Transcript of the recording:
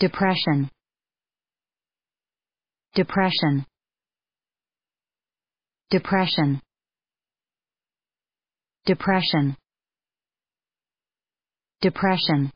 Depression. Depression. Depression. Depression. Depression.